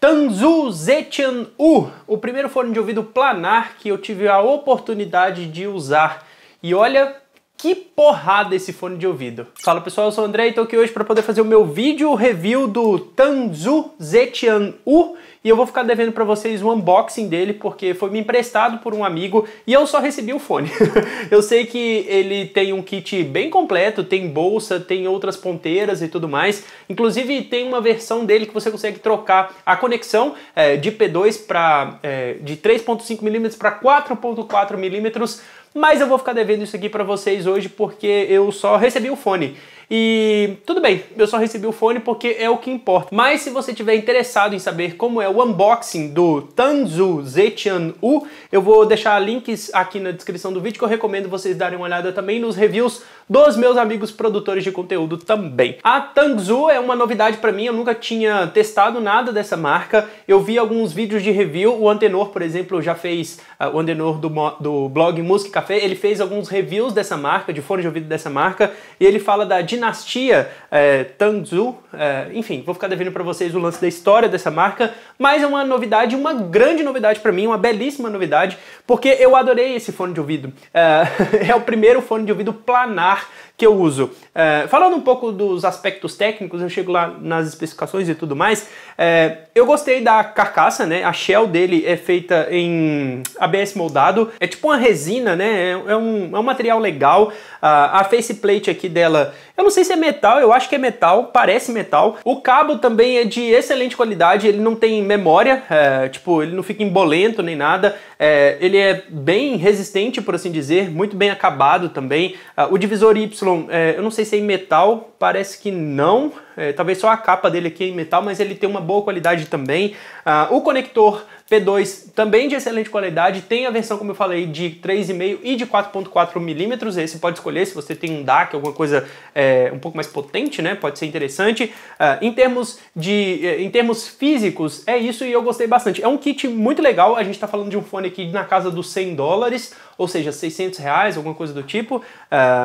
Tanzu Zetian-U, o primeiro fone de ouvido planar que eu tive a oportunidade de usar. E olha, que porrada esse fone de ouvido. Fala pessoal, eu sou o André e tô aqui hoje para poder fazer o meu vídeo review do Tanzu Zetian U e eu vou ficar devendo para vocês o unboxing dele porque foi me emprestado por um amigo e eu só recebi o fone. eu sei que ele tem um kit bem completo, tem bolsa, tem outras ponteiras e tudo mais. Inclusive tem uma versão dele que você consegue trocar a conexão é, de P2 para é, eh, de 3.5 mm para 4.4 mm mas eu vou ficar devendo isso aqui para vocês hoje porque eu só recebi o fone. E tudo bem, eu só recebi o fone porque é o que importa. Mas se você tiver interessado em saber como é o unboxing do Tanzu Zetian U, eu vou deixar links aqui na descrição do vídeo que eu recomendo vocês darem uma olhada também nos reviews dos meus amigos produtores de conteúdo também. A Tangzu é uma novidade para mim, eu nunca tinha testado nada dessa marca. Eu vi alguns vídeos de review, o Antenor, por exemplo, já fez, uh, o Antenor do, do blog música Café, ele fez alguns reviews dessa marca, de fone de ouvido dessa marca, e ele fala da dinâmica dinastia é, É, enfim, vou ficar devendo para vocês o lance da história dessa marca, mas é uma novidade, uma grande novidade para mim, uma belíssima novidade, porque eu adorei esse fone de ouvido. É, é o primeiro fone de ouvido planar que eu uso. É, falando um pouco dos aspectos técnicos, eu chego lá nas especificações e tudo mais. É, eu gostei da carcaça, né? A shell dele é feita em ABS moldado, é tipo uma resina, né? É, é um, é um material legal. a faceplate aqui dela, eu não não sei se é metal, eu acho que é metal, parece metal. O cabo também é de excelente qualidade, ele não tem memória, é, tipo, ele não fica embolento nem nada. É, ele é bem resistente, por assim dizer, muito bem acabado também. Ah, o divisor Y, é, eu não sei se é em metal, parece que não. É, talvez só a capa dele aqui é em metal, mas ele tem uma boa qualidade também. Ah, o conector P2 também de excelente qualidade, tem a versão, como eu falei, de 3,5 e de 4,4 milímetros. Esse pode escolher se você tem um DAC, alguma coisa é, um pouco mais potente, né? Pode ser interessante. Uh, em, termos de, eh, em termos físicos, é isso e eu gostei bastante. É um kit muito legal, a gente está falando de um fone aqui na casa dos 100 dólares, ou seja, 600 reais, alguma coisa do tipo. Uh,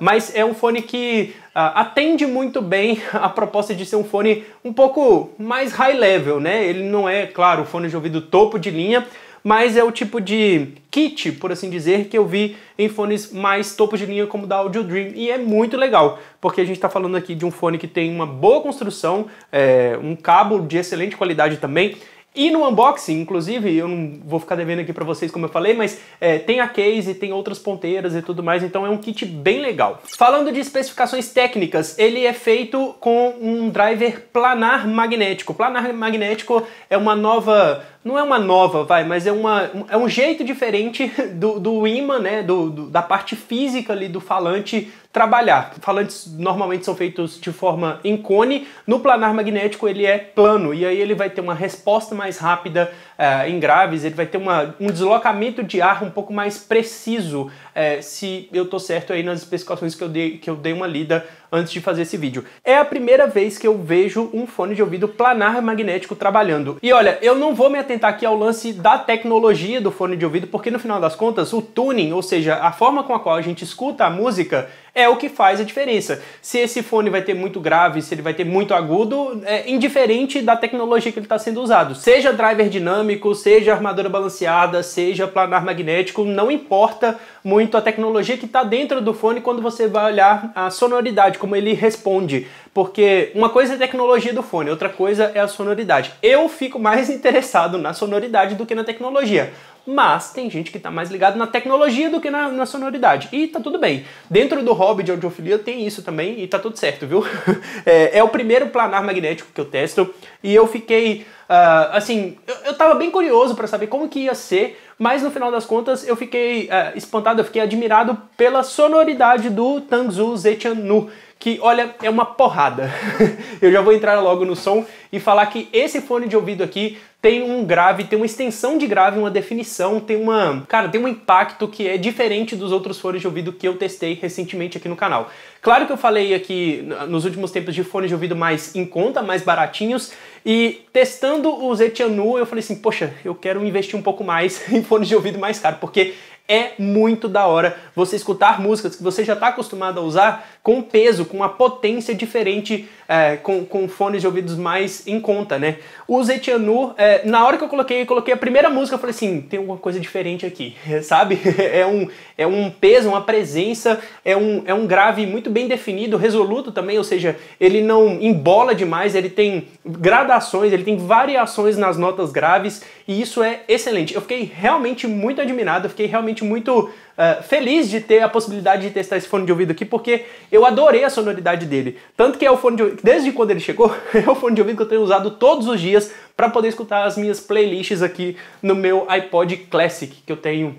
mas é um fone que uh, atende muito bem a proposta de ser um fone um pouco mais high level, né? Ele não é, claro, o fone de ouvido topo de linha, mas é o tipo de kit, por assim dizer, que eu vi em fones mais topo de linha como da Audio Dream. E é muito legal, porque a gente está falando aqui de um fone que tem uma boa construção, é, um cabo de excelente qualidade também. E no unboxing, inclusive, eu não vou ficar devendo aqui para vocês como eu falei, mas é, tem a case, tem outras ponteiras e tudo mais, então é um kit bem legal. Falando de especificações técnicas, ele é feito com um driver planar magnético. Planar magnético é uma nova não é uma nova, vai, mas é, uma, é um jeito diferente do, do imã, né, do, do, da parte física ali do falante trabalhar. Falantes normalmente são feitos de forma em cone, no planar magnético ele é plano, e aí ele vai ter uma resposta mais rápida é, em graves, ele vai ter uma, um deslocamento de ar um pouco mais preciso, é, se eu tô certo aí nas especificações que eu dei, que eu dei uma lida antes de fazer esse vídeo. É a primeira vez que eu vejo um fone de ouvido planar magnético trabalhando. E olha, eu não vou me atentar aqui ao lance da tecnologia do fone de ouvido, porque no final das contas, o tuning, ou seja, a forma com a qual a gente escuta a música, é o que faz a diferença. Se esse fone vai ter muito grave, se ele vai ter muito agudo, é indiferente da tecnologia que ele está sendo usado. Seja driver dinâmico, seja armadura balanceada, seja planar magnético, não importa muito a tecnologia que está dentro do fone quando você vai olhar a sonoridade, como ele responde. Porque uma coisa é a tecnologia do fone, outra coisa é a sonoridade. Eu fico mais interessado na sonoridade do que na tecnologia mas tem gente que está mais ligado na tecnologia do que na, na, sonoridade. E tá tudo bem. Dentro do hobby de audiofilia tem isso também e tá tudo certo, viu? é, é o primeiro planar magnético que eu testo e eu fiquei. Uh, assim, eu, eu tava bem curioso para saber como que ia ser, mas no final das contas eu fiquei uh, espantado, eu fiquei admirado pela sonoridade do Tangzu Zetianu, que olha, é uma porrada. eu já vou entrar logo no som e falar que esse fone de ouvido aqui tem um grave, tem uma extensão de grave, uma definição, tem uma. Cara, tem um impacto que é diferente dos outros fones de ouvido que eu testei recentemente aqui no canal. Claro que eu falei aqui nos últimos tempos de fones de ouvido mais em conta, mais baratinhos, e testando os Etianu, eu falei assim, poxa, eu quero investir um pouco mais em fones de ouvido mais caro, porque é muito da hora você escutar músicas que você já está acostumado a usar com peso, com uma potência diferente, é, com, com fones de ouvidos mais em conta, né? O Zetianu, é, na hora que eu coloquei, eu coloquei a primeira música, eu falei assim, tem alguma coisa diferente aqui, sabe? É um, é um peso, uma presença, é um, é um grave muito bem definido, resoluto também, ou seja, ele não embola demais, ele tem gradações, ele tem variações nas notas graves, e isso é excelente. Eu fiquei realmente muito admirado, eu fiquei realmente realmente muito uh, feliz de ter a possibilidade de testar esse fone de ouvido aqui, porque eu adorei a sonoridade dele. Tanto que é o fone de ouvido, desde quando ele chegou, é o fone de ouvido que eu tenho usado todos os dias para poder escutar as minhas playlists aqui no meu iPod Classic, que eu tenho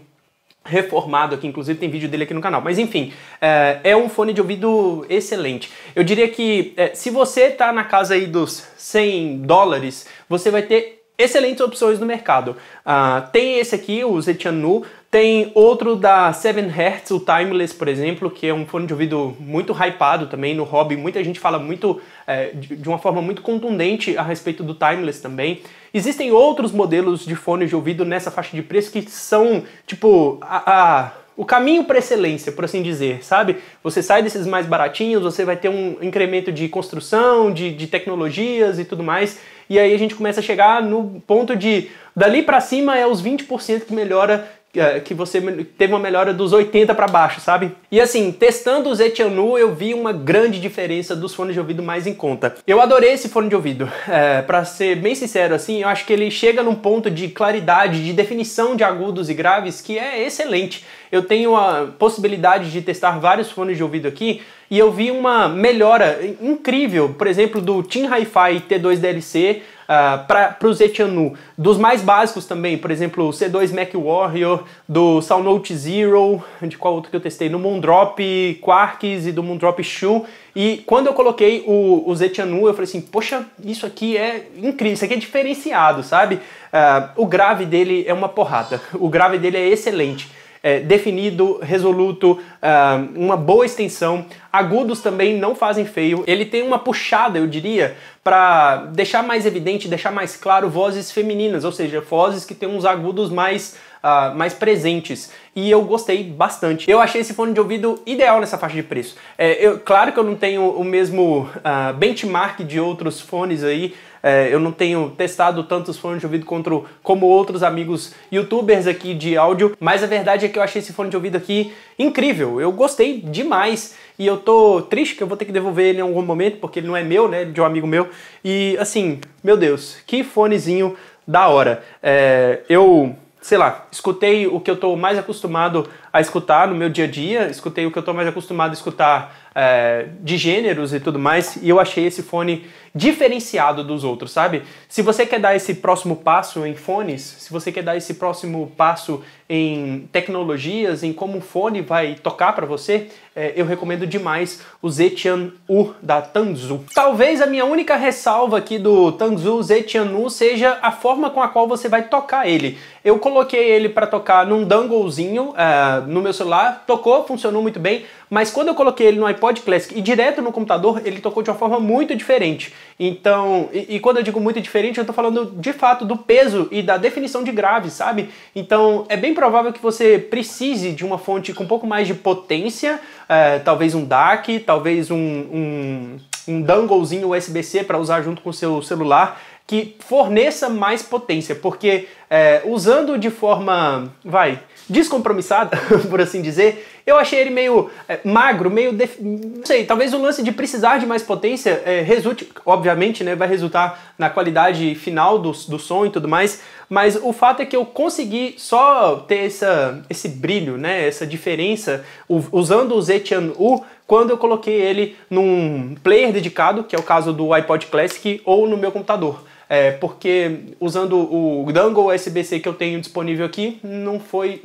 reformado aqui, inclusive tem vídeo dele aqui no canal. Mas enfim, eh, é um fone de ouvido excelente. Eu diria que eh, se você está na casa aí dos 100 dólares, você vai ter excelentes opções no mercado. Uh, tem esse aqui, o Zetianu, tem outro da 7Hz, o Timeless, por exemplo, que é um fone de ouvido muito hypado também no hobby. Muita gente fala muito, é, de uma forma muito contundente a respeito do Timeless também. Existem outros modelos de fone de ouvido nessa faixa de preço que são, tipo, a, a o caminho para excelência, por assim dizer, sabe? Você sai desses mais baratinhos, você vai ter um incremento de construção, de, de tecnologias e tudo mais, e aí a gente começa a chegar no ponto de dali para cima é os 20% que melhora é, que você teve uma melhora dos 80 para baixo, sabe? E assim, testando o Zetianu, eu vi uma grande diferença dos fones de ouvido mais em conta. Eu adorei esse fone de ouvido. É, para ser bem sincero, assim, eu acho que ele chega num ponto de claridade, de definição de agudos e graves que é excelente eu tenho a possibilidade de testar vários fones de ouvido aqui e eu vi uma melhora incrível, por exemplo, do Team Hi-Fi T2 DLC uh, ah, para o Zetianu. Dos mais básicos também, por exemplo, o C2 Mac Warrior, do Soundnote Zero, de qual outro que eu testei? No Moondrop Quarks e do Moondrop Shoe. E quando eu coloquei o, o Zetianu, eu falei assim, poxa, isso aqui é incrível, isso aqui é diferenciado, sabe? Uh, o grave dele é uma porrada, o grave dele é excelente é, definido, resoluto, é, uma boa extensão. Agudos também não fazem feio. Ele tem uma puxada, eu diria, para deixar mais evidente, deixar mais claro vozes femininas, ou seja, vozes que têm uns agudos mais uh, mais presentes. E eu gostei bastante. Eu achei esse fone de ouvido ideal nessa faixa de preço. É, eu, claro que eu não tenho o mesmo uh, benchmark de outros fones aí, é, eu não tenho testado tantos fones de ouvido contra, como outros amigos youtubers aqui de áudio, mas a verdade é que eu achei esse fone de ouvido aqui incrível. Eu gostei demais e eu tô triste que eu vou ter que devolver ele em algum momento, porque ele não é meu, né? De um amigo meu. E assim, meu Deus, que fonezinho da hora. É, eu sei lá, escutei o que eu estou mais acostumado a escutar no meu dia a dia, escutei o que eu estou mais acostumado a escutar é, de gêneros e tudo mais, e eu achei esse fone diferenciado dos outros, sabe? Se você quer dar esse próximo passo em fones, se você quer dar esse próximo passo em tecnologias, em como o fone vai tocar para você, é, eu recomendo demais o Zetian U da Tanzu. Talvez a minha única ressalva aqui do Tanzu Zetian U seja a forma com a qual você vai tocar ele. Eu coloquei ele para tocar num danglezinho é, no meu celular, tocou, funcionou muito bem, mas quando eu coloquei ele no iPod Classic e direto no computador, ele tocou de uma forma muito diferente. Então, e, e quando eu digo muito diferente, eu estou falando de fato do peso e da definição de grave, sabe? Então, é bem provável que você precise de uma fonte com um pouco mais de potência, é, talvez um DAC, talvez um, um, um USB-C para usar junto com o seu celular que forneça mais potência, porque é, usando de forma, vai, descompromissada, por assim dizer, eu achei ele meio é, magro, meio, def... não sei, talvez o lance de precisar de mais potência é, resulte, obviamente, né, vai resultar na qualidade final do, do som e tudo mais, mas o fato é que eu consegui só ter essa, esse brilho, né, essa diferença, usando o Zetian U, quando eu coloquei ele num player dedicado, que é o caso do iPod Classic, ou no meu computador. É, porque usando o dongle USB-C que eu tenho disponível aqui, não foi.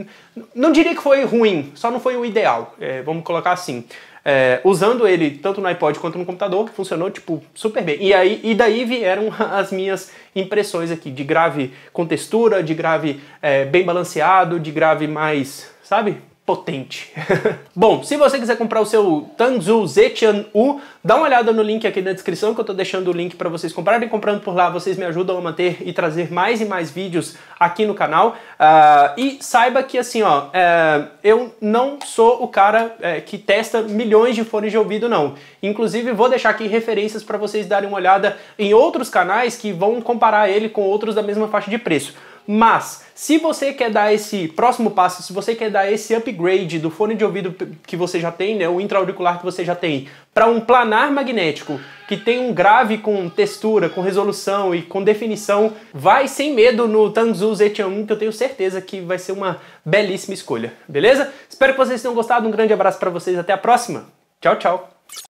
Não diria que foi ruim, só não foi o ideal, é, vamos colocar assim. É, usando ele tanto no iPod quanto no computador, funcionou tipo super bem. E, aí, e daí vieram as minhas impressões aqui, de grave com textura, de grave é, bem balanceado, de grave mais, sabe, potente. Bom, se você quiser comprar o seu Tanzu Zetian U, dá uma olhada no link aqui na descrição que eu estou deixando o link para vocês comprarem. Comprando por lá, vocês me ajudam a manter e trazer mais e mais vídeos aqui no canal. Uh, e saiba que assim, ó, uh, eu não sou o cara uh, que testa milhões de fones de ouvido, não. Inclusive, vou deixar aqui referências para vocês darem uma olhada em outros canais que vão comparar ele com outros da mesma faixa de preço. Mas, se você quer dar esse próximo passo, se você quer dar esse upgrade do fone de ouvido que você já tem, né, o intra-auricular que você já tem, para um planar magnético que tem um grave com textura, com resolução e com definição, vai sem medo no Tanzu Zetian que eu tenho certeza que vai ser uma belíssima escolha, beleza? Espero que vocês tenham gostado, um grande abraço para vocês, até a próxima. Tchau, tchau.